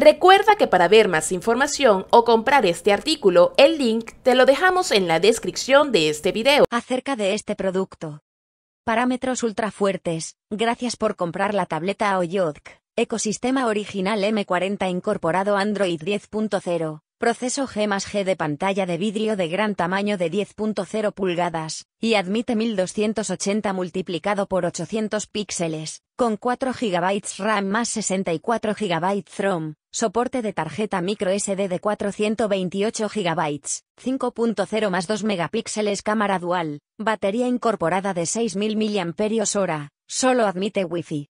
Recuerda que para ver más información o comprar este artículo, el link te lo dejamos en la descripción de este video. Acerca de este producto. Parámetros ultrafuertes. Gracias por comprar la tableta Oyodk. Ecosistema original M40 incorporado Android 10.0. Proceso G más G de pantalla de vidrio de gran tamaño de 10.0 pulgadas, y admite 1280 multiplicado por 800 píxeles, con 4 GB RAM más 64 GB ROM, soporte de tarjeta micro SD de 428 GB, 5.0 más 2 megapíxeles cámara dual, batería incorporada de 6000 mAh, solo admite Wi-Fi.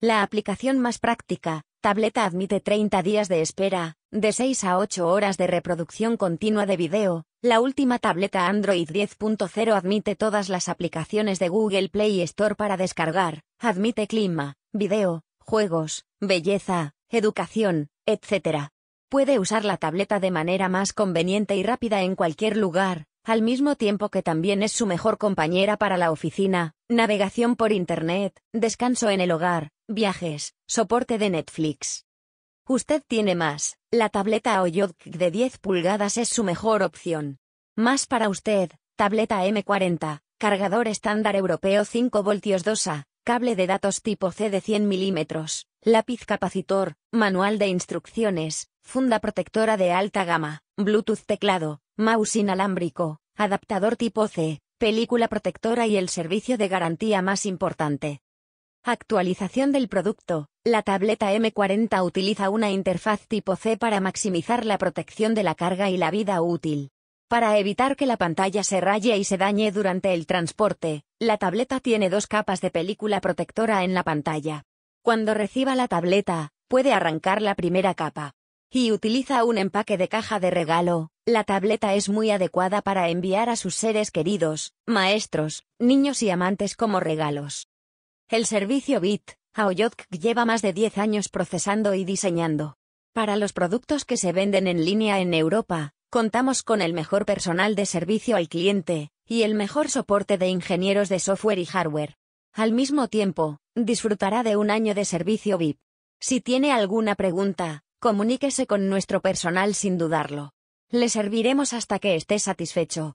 La aplicación más práctica, tableta admite 30 días de espera, de 6 a 8 horas de reproducción continua de video, la última tableta Android 10.0 admite todas las aplicaciones de Google Play Store para descargar, admite clima, video, juegos, belleza, educación, etc. Puede usar la tableta de manera más conveniente y rápida en cualquier lugar, al mismo tiempo que también es su mejor compañera para la oficina, navegación por Internet, descanso en el hogar, viajes, soporte de Netflix. Usted tiene más, la tableta Oyodk de 10 pulgadas es su mejor opción. Más para usted, tableta M40, cargador estándar europeo 5 voltios 2A, cable de datos tipo C de 100 milímetros, lápiz capacitor, manual de instrucciones, funda protectora de alta gama, Bluetooth teclado, mouse inalámbrico, adaptador tipo C, película protectora y el servicio de garantía más importante. Actualización del producto. La tableta M40 utiliza una interfaz tipo C para maximizar la protección de la carga y la vida útil. Para evitar que la pantalla se raye y se dañe durante el transporte, la tableta tiene dos capas de película protectora en la pantalla. Cuando reciba la tableta, puede arrancar la primera capa. Y utiliza un empaque de caja de regalo, la tableta es muy adecuada para enviar a sus seres queridos, maestros, niños y amantes como regalos. El servicio BIT, Aoyotc lleva más de 10 años procesando y diseñando. Para los productos que se venden en línea en Europa, contamos con el mejor personal de servicio al cliente, y el mejor soporte de ingenieros de software y hardware. Al mismo tiempo, disfrutará de un año de servicio VIP. Si tiene alguna pregunta, comuníquese con nuestro personal sin dudarlo. Le serviremos hasta que esté satisfecho.